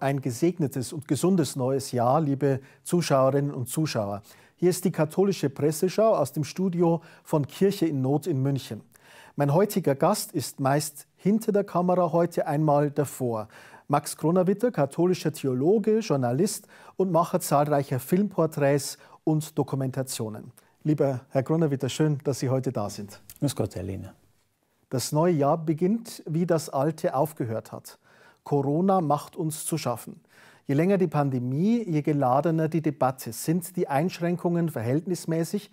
ein gesegnetes und gesundes neues Jahr, liebe Zuschauerinnen und Zuschauer. Hier ist die katholische Presseschau aus dem Studio von Kirche in Not in München. Mein heutiger Gast ist meist hinter der Kamera, heute einmal davor. Max Kronawitter, katholischer Theologe, Journalist und Macher zahlreicher Filmporträts und Dokumentationen. Lieber Herr Kronawitter, schön, dass Sie heute da sind. Grüß Gott, Herr Lehne. Das neue Jahr beginnt, wie das alte aufgehört hat. Corona macht uns zu schaffen. Je länger die Pandemie, je geladener die Debatte. Sind die Einschränkungen verhältnismäßig?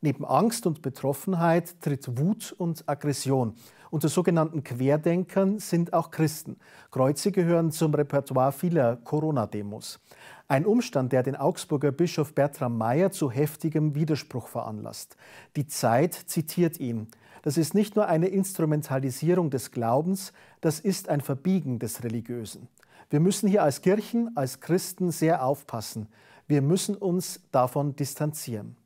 Neben Angst und Betroffenheit tritt Wut und Aggression. Unter sogenannten Querdenkern sind auch Christen. Kreuze gehören zum Repertoire vieler Corona-Demos. Ein Umstand, der den Augsburger Bischof Bertram Mayer zu heftigem Widerspruch veranlasst. Die Zeit zitiert ihn. Das ist nicht nur eine Instrumentalisierung des Glaubens, das ist ein Verbiegen des Religiösen. Wir müssen hier als Kirchen, als Christen sehr aufpassen. Wir müssen uns davon distanzieren.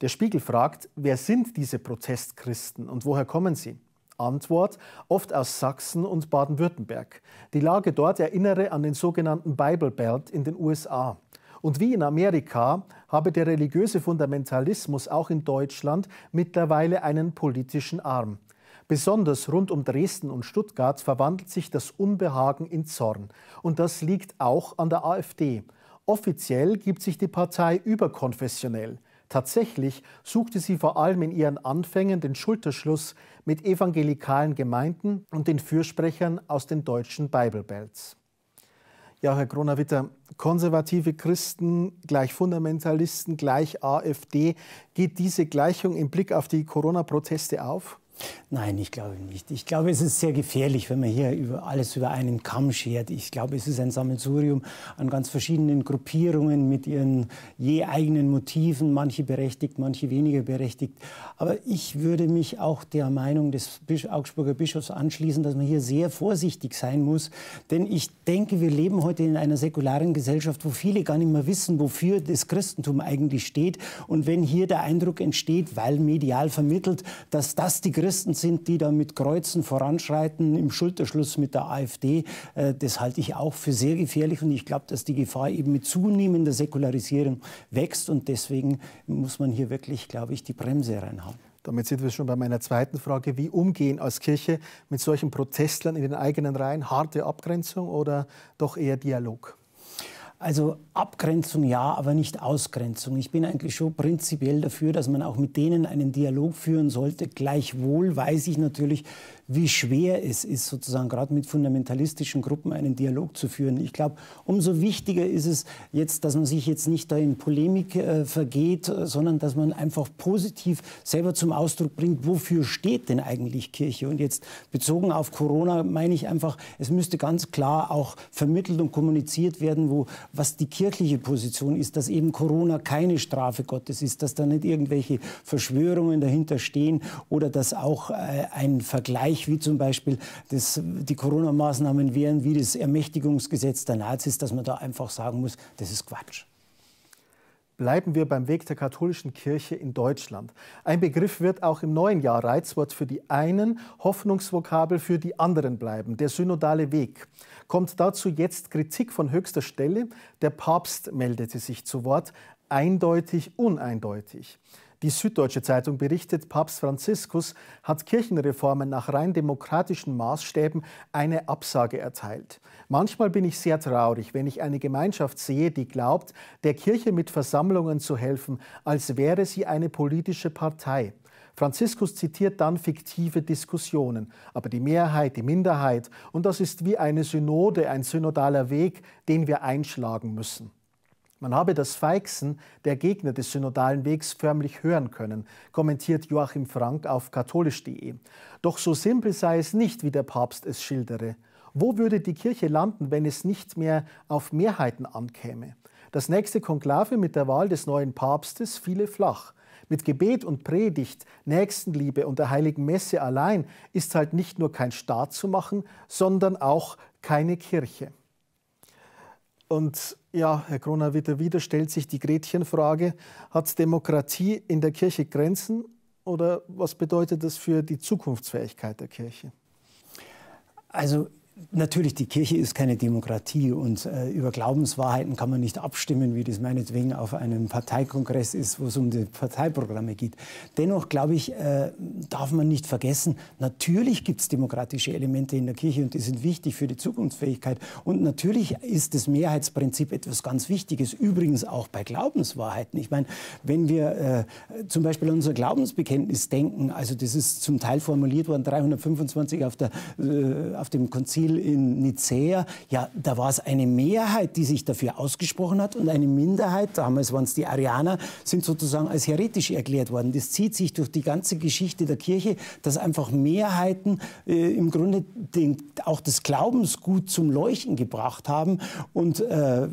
Der Spiegel fragt, wer sind diese Protestchristen und woher kommen sie? Antwort, oft aus Sachsen und Baden-Württemberg. Die Lage dort erinnere an den sogenannten Bible Belt in den USA. Und wie in Amerika habe der religiöse Fundamentalismus auch in Deutschland mittlerweile einen politischen Arm. Besonders rund um Dresden und Stuttgart verwandelt sich das Unbehagen in Zorn. Und das liegt auch an der AfD. Offiziell gibt sich die Partei überkonfessionell. Tatsächlich suchte sie vor allem in ihren Anfängen den Schulterschluss mit evangelikalen Gemeinden und den Fürsprechern aus den deutschen Bible Belts. Ja, Herr Kronawitter, konservative Christen gleich Fundamentalisten gleich AfD. Geht diese Gleichung im Blick auf die Corona-Proteste auf? Nein, ich glaube nicht. Ich glaube, es ist sehr gefährlich, wenn man hier über alles über einen Kamm schert. Ich glaube, es ist ein Sammelsurium an ganz verschiedenen Gruppierungen mit ihren je eigenen Motiven, manche berechtigt, manche weniger berechtigt. Aber ich würde mich auch der Meinung des Augsburger Bischofs anschließen, dass man hier sehr vorsichtig sein muss. Denn ich denke, wir leben heute in einer säkularen Gesellschaft, wo viele gar nicht mehr wissen, wofür das Christentum eigentlich steht. Und wenn hier der Eindruck entsteht, weil medial vermittelt, dass das die Christen sind, die da mit Kreuzen voranschreiten, im Schulterschluss mit der AfD. Äh, das halte ich auch für sehr gefährlich und ich glaube, dass die Gefahr eben mit zunehmender Säkularisierung wächst und deswegen muss man hier wirklich, glaube ich, die Bremse reinhauen. Damit sind wir schon bei meiner zweiten Frage. Wie umgehen als Kirche mit solchen Protestlern in den eigenen Reihen? Harte Abgrenzung oder doch eher Dialog? Also Abgrenzung ja, aber nicht Ausgrenzung. Ich bin eigentlich schon prinzipiell dafür, dass man auch mit denen einen Dialog führen sollte. Gleichwohl weiß ich natürlich, wie schwer es ist, sozusagen gerade mit fundamentalistischen Gruppen einen Dialog zu führen. Ich glaube, umso wichtiger ist es jetzt, dass man sich jetzt nicht da in Polemik äh, vergeht, äh, sondern dass man einfach positiv selber zum Ausdruck bringt, wofür steht denn eigentlich Kirche? Und jetzt bezogen auf Corona meine ich einfach, es müsste ganz klar auch vermittelt und kommuniziert werden, wo, was die kirchliche Position ist, dass eben Corona keine Strafe Gottes ist, dass da nicht irgendwelche Verschwörungen dahinter stehen oder dass auch äh, ein Vergleich Bereich, wie zum Beispiel das, die Corona-Maßnahmen wären, wie das Ermächtigungsgesetz der Nazis, dass man da einfach sagen muss, das ist Quatsch. Bleiben wir beim Weg der katholischen Kirche in Deutschland. Ein Begriff wird auch im neuen Jahr Reizwort für die einen, Hoffnungsvokabel für die anderen bleiben, der synodale Weg. Kommt dazu jetzt Kritik von höchster Stelle? Der Papst meldete sich zu Wort, eindeutig, uneindeutig. Die Süddeutsche Zeitung berichtet, Papst Franziskus hat Kirchenreformen nach rein demokratischen Maßstäben eine Absage erteilt. Manchmal bin ich sehr traurig, wenn ich eine Gemeinschaft sehe, die glaubt, der Kirche mit Versammlungen zu helfen, als wäre sie eine politische Partei. Franziskus zitiert dann fiktive Diskussionen, aber die Mehrheit, die Minderheit, und das ist wie eine Synode, ein synodaler Weg, den wir einschlagen müssen. Man habe das Feixen der Gegner des synodalen Wegs förmlich hören können, kommentiert Joachim Frank auf katholisch.de. Doch so simpel sei es nicht, wie der Papst es schildere. Wo würde die Kirche landen, wenn es nicht mehr auf Mehrheiten ankäme? Das nächste Konklave mit der Wahl des neuen Papstes fiele flach. Mit Gebet und Predigt, Nächstenliebe und der heiligen Messe allein ist halt nicht nur kein Staat zu machen, sondern auch keine Kirche. Und ja, Herr Kroner, wieder, wieder stellt sich die Gretchenfrage, hat Demokratie in der Kirche Grenzen oder was bedeutet das für die Zukunftsfähigkeit der Kirche? Also Natürlich, die Kirche ist keine Demokratie und äh, über Glaubenswahrheiten kann man nicht abstimmen, wie das meinetwegen auf einem Parteikongress ist, wo es um die Parteiprogramme geht. Dennoch, glaube ich, äh, darf man nicht vergessen, natürlich gibt es demokratische Elemente in der Kirche und die sind wichtig für die Zukunftsfähigkeit. Und natürlich ist das Mehrheitsprinzip etwas ganz Wichtiges, übrigens auch bei Glaubenswahrheiten. Ich meine, wenn wir äh, zum Beispiel an unser Glaubensbekenntnis denken, also das ist zum Teil formuliert worden, 325 auf, der, äh, auf dem Konzil, Exil in Nicea, ja, da war es eine Mehrheit, die sich dafür ausgesprochen hat und eine Minderheit, damals waren es die Arianer, sind sozusagen als heretisch erklärt worden. Das zieht sich durch die ganze Geschichte der Kirche, dass einfach Mehrheiten äh, im Grunde den, auch das Glaubensgut zum Leuchten gebracht haben. Und äh,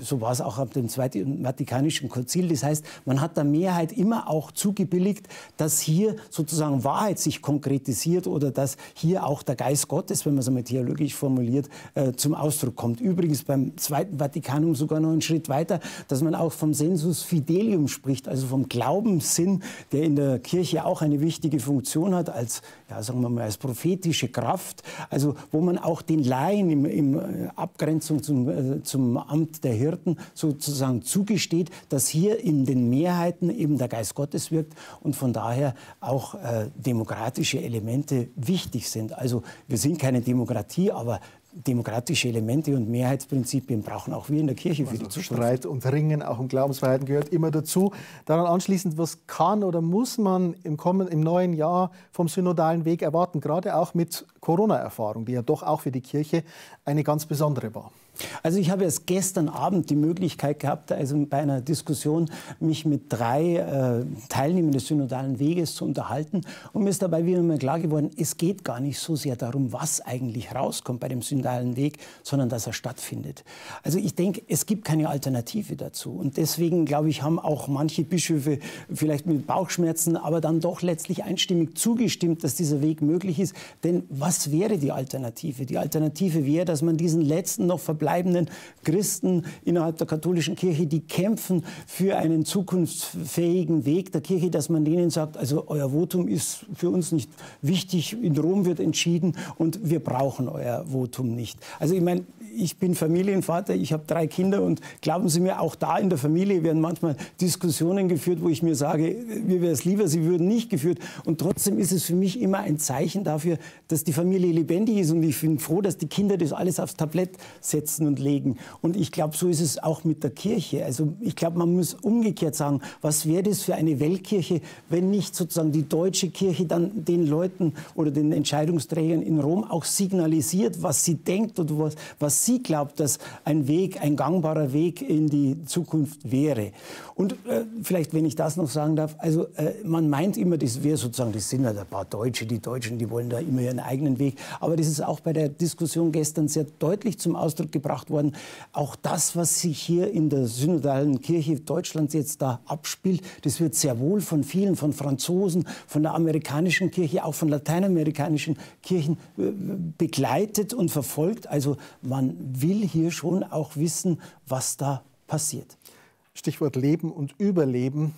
so war es auch ab dem Zweiten Vatikanischen Konzil. Das heißt, man hat der Mehrheit immer auch zugebilligt, dass hier sozusagen Wahrheit sich konkretisiert oder dass hier auch der Geist Gottes, wenn man es einmal theoretisch dialogisch formuliert, äh, zum Ausdruck kommt. Übrigens beim Zweiten Vatikanum sogar noch einen Schritt weiter, dass man auch vom Sensus Fidelium spricht, also vom Glaubenssinn, der in der Kirche auch eine wichtige Funktion hat, als, ja, sagen wir mal, als prophetische Kraft, also wo man auch den Laien im, im äh, Abgrenzung zum, äh, zum Amt der Hirten sozusagen zugesteht, dass hier in den Mehrheiten eben der Geist Gottes wirkt und von daher auch äh, demokratische Elemente wichtig sind. Also wir sind keine Demokratie, Demokratie, aber demokratische Elemente und Mehrheitsprinzipien brauchen auch wir in der Kirche für also die Zukunft. Streit und Ringen auch um Glaubensfreiheiten gehört immer dazu. Daran anschließend, was kann oder muss man im, kommen, im neuen Jahr vom synodalen Weg erwarten, gerade auch mit Corona-Erfahrung, die ja doch auch für die Kirche eine ganz besondere war? Also ich habe erst gestern Abend die Möglichkeit gehabt, also bei einer Diskussion mich mit drei äh, Teilnehmern des synodalen Weges zu unterhalten. Und mir ist dabei wieder mal klar geworden, es geht gar nicht so sehr darum, was eigentlich rauskommt bei dem synodalen Weg, sondern dass er stattfindet. Also ich denke, es gibt keine Alternative dazu. Und deswegen, glaube ich, haben auch manche Bischöfe vielleicht mit Bauchschmerzen, aber dann doch letztlich einstimmig zugestimmt, dass dieser Weg möglich ist. Denn was wäre die Alternative? Die Alternative wäre, dass man diesen letzten noch verbleibt bleibenden Christen innerhalb der katholischen Kirche, die kämpfen für einen zukunftsfähigen Weg der Kirche, dass man denen sagt, also euer Votum ist für uns nicht wichtig, in Rom wird entschieden und wir brauchen euer Votum nicht. Also ich meine, ich bin Familienvater, ich habe drei Kinder und glauben Sie mir, auch da in der Familie werden manchmal Diskussionen geführt, wo ich mir sage, mir wäre es lieber, sie würden nicht geführt. Und trotzdem ist es für mich immer ein Zeichen dafür, dass die Familie lebendig ist und ich bin froh, dass die Kinder das alles aufs Tablett setzen. Herzen und legen. Und ich glaube, so ist es auch mit der Kirche. Also ich glaube, man muss umgekehrt sagen, was wäre das für eine Weltkirche, wenn nicht sozusagen die deutsche Kirche dann den Leuten oder den Entscheidungsträgern in Rom auch signalisiert, was sie denkt und was, was sie glaubt, dass ein Weg, ein gangbarer Weg in die Zukunft wäre. Und äh, vielleicht, wenn ich das noch sagen darf, also äh, man meint immer, das wäre sozusagen, das sind ja halt ein paar Deutsche, die Deutschen, die wollen da immer ihren eigenen Weg. Aber das ist auch bei der Diskussion gestern sehr deutlich zum Ausdruck gebracht gebracht worden. Auch das, was sich hier in der synodalen Kirche Deutschlands jetzt da abspielt, das wird sehr wohl von vielen, von Franzosen, von der amerikanischen Kirche, auch von lateinamerikanischen Kirchen äh, begleitet und verfolgt. Also man will hier schon auch wissen, was da passiert. Stichwort Leben und Überleben.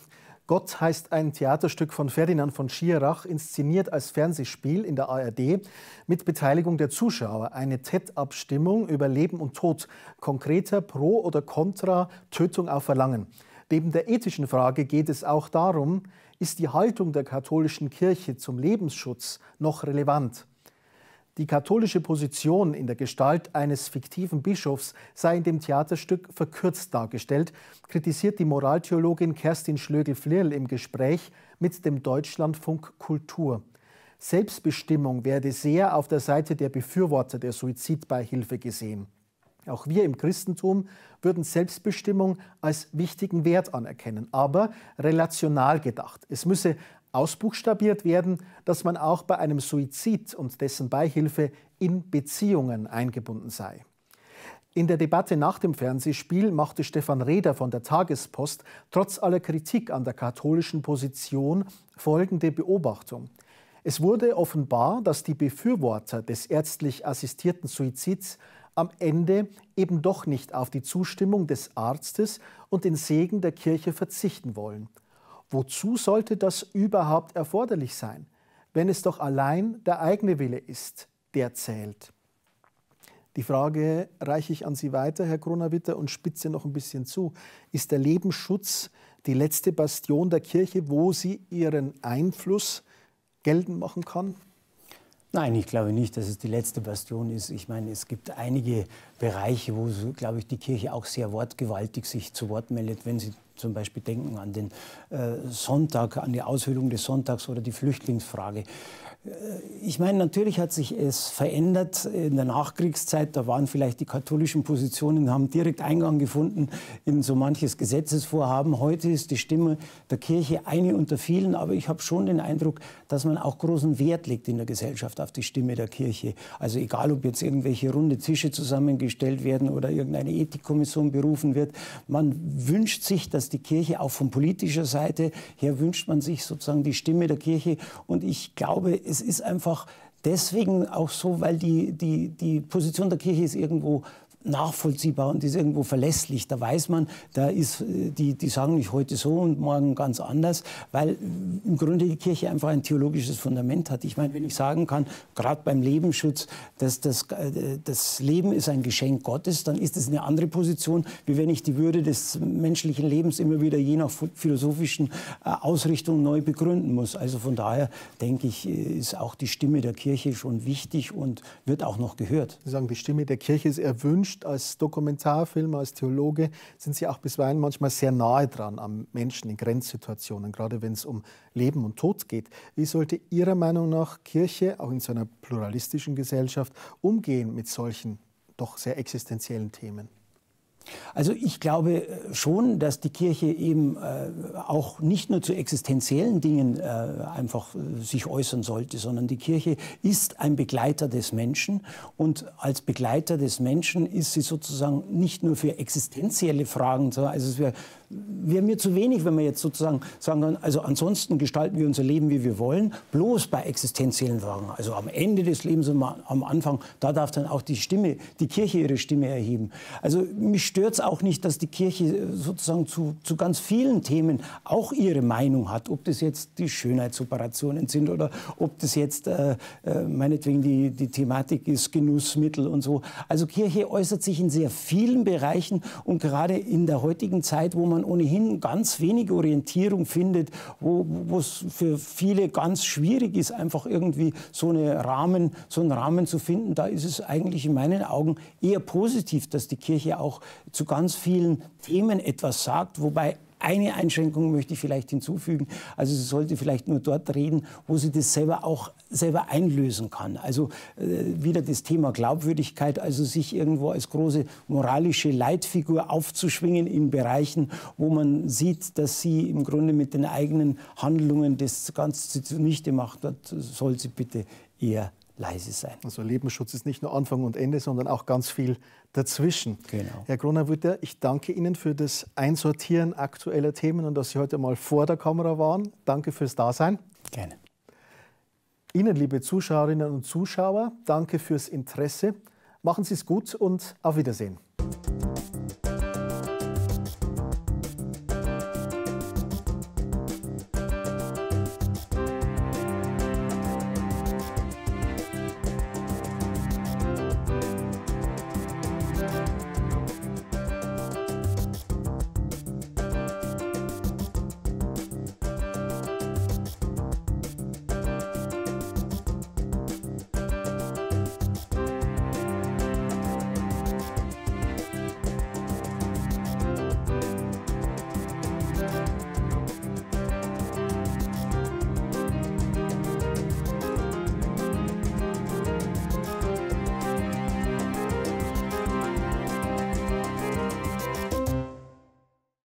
Gott heißt ein Theaterstück von Ferdinand von Schierach, inszeniert als Fernsehspiel in der ARD mit Beteiligung der Zuschauer. Eine TED-Abstimmung über Leben und Tod, konkreter Pro oder Contra Tötung auf Verlangen. Neben der ethischen Frage geht es auch darum, ist die Haltung der katholischen Kirche zum Lebensschutz noch relevant? Die katholische Position in der Gestalt eines fiktiven Bischofs sei in dem Theaterstück verkürzt dargestellt, kritisiert die Moraltheologin Kerstin Schlögel-Flirl im Gespräch mit dem Deutschlandfunk Kultur. Selbstbestimmung werde sehr auf der Seite der Befürworter der Suizidbeihilfe gesehen. Auch wir im Christentum würden Selbstbestimmung als wichtigen Wert anerkennen, aber relational gedacht. Es müsse ausbuchstabiert werden, dass man auch bei einem Suizid und dessen Beihilfe in Beziehungen eingebunden sei. In der Debatte nach dem Fernsehspiel machte Stefan Reder von der Tagespost trotz aller Kritik an der katholischen Position folgende Beobachtung. Es wurde offenbar, dass die Befürworter des ärztlich assistierten Suizids am Ende eben doch nicht auf die Zustimmung des Arztes und den Segen der Kirche verzichten wollen. Wozu sollte das überhaupt erforderlich sein, wenn es doch allein der eigene Wille ist, der zählt? Die Frage reiche ich an Sie weiter, Herr Kronawitter, und spitze noch ein bisschen zu. Ist der Lebensschutz die letzte Bastion der Kirche, wo sie ihren Einfluss geltend machen kann? Nein, ich glaube nicht, dass es die letzte Bastion ist. Ich meine, es gibt einige Bereiche, wo, glaube ich, die Kirche auch sehr wortgewaltig sich zu Wort meldet, wenn sie zum Beispiel denken an den äh, Sonntag, an die Aushöhlung des Sonntags oder die Flüchtlingsfrage. Ich meine, natürlich hat sich es verändert in der Nachkriegszeit. Da waren vielleicht die katholischen Positionen, haben direkt Eingang gefunden in so manches Gesetzesvorhaben. Heute ist die Stimme der Kirche eine unter vielen, aber ich habe schon den Eindruck, dass man auch großen Wert legt in der Gesellschaft auf die Stimme der Kirche. Also egal, ob jetzt irgendwelche runde Tische zusammengestellt werden oder irgendeine Ethikkommission berufen wird, man wünscht sich, dass die Kirche auch von politischer Seite her wünscht man sich sozusagen die Stimme der Kirche. Und ich glaube, es ist einfach deswegen auch so, weil die, die, die Position der Kirche ist irgendwo nachvollziehbar und ist irgendwo verlässlich. Da weiß man, da ist, äh, die, die sagen nicht heute so und morgen ganz anders, weil äh, im Grunde die Kirche einfach ein theologisches Fundament hat. Ich meine, wenn ich sagen kann, gerade beim Lebensschutz, dass das, äh, das Leben ist ein Geschenk Gottes, dann ist es eine andere Position, wie wenn ich die Würde des menschlichen Lebens immer wieder je nach philosophischen Ausrichtung neu begründen muss. Also von daher denke ich, ist auch die Stimme der Kirche schon wichtig und wird auch noch gehört. Sie sagen, die Stimme der Kirche ist erwünscht. Journalist, als Dokumentarfilmer, als Theologe sind Sie auch bisweilen manchmal sehr nahe dran am Menschen in Grenzsituationen, gerade wenn es um Leben und Tod geht. Wie sollte Ihrer Meinung nach Kirche, auch in so einer pluralistischen Gesellschaft, umgehen mit solchen doch sehr existenziellen Themen? Also ich glaube äh, schon, dass die Kirche eben äh, auch nicht nur zu existenziellen Dingen äh, einfach sich äußern sollte, sondern die Kirche ist ein Begleiter des Menschen und als Begleiter des Menschen ist sie sozusagen nicht nur für existenzielle Fragen, also es wäre wäre mir zu wenig, wenn wir jetzt sozusagen sagen also ansonsten gestalten wir unser Leben, wie wir wollen, bloß bei existenziellen Fragen. Also am Ende des Lebens und am Anfang, da darf dann auch die Stimme, die Kirche ihre Stimme erheben. Also mich stört es auch nicht, dass die Kirche äh, sozusagen zu, zu ganz vielen Themen auch ihre Meinung hat, ob das jetzt die Schönheitsoperationen sind oder ob das jetzt äh, äh, meinetwegen die, die Thematik ist, Genussmittel und so. Also Kirche äußert sich in sehr vielen Bereichen und gerade in der heutigen Zeit, wo man ohnehin ganz wenig Orientierung findet, wo es für viele ganz schwierig ist, einfach irgendwie so, eine Rahmen, so einen Rahmen zu finden, da ist es eigentlich in meinen Augen eher positiv, dass die Kirche auch zu ganz vielen Themen etwas sagt, wobei eine Einschränkung möchte ich vielleicht hinzufügen. Also sie sollte vielleicht nur dort reden, wo sie das selber auch selber einlösen kann. Also äh, wieder das Thema Glaubwürdigkeit, also sich irgendwo als große moralische Leitfigur aufzuschwingen in Bereichen, wo man sieht, dass sie im Grunde mit den eigenen Handlungen das Ganze zunichte macht, dort soll sie bitte eher leise sein. Also Lebensschutz ist nicht nur Anfang und Ende, sondern auch ganz viel dazwischen. Genau. Herr Gronawütter, ich danke Ihnen für das Einsortieren aktueller Themen und dass Sie heute mal vor der Kamera waren. Danke fürs Dasein. Gerne. Ihnen, liebe Zuschauerinnen und Zuschauer, danke fürs Interesse. Machen Sie es gut und auf Wiedersehen.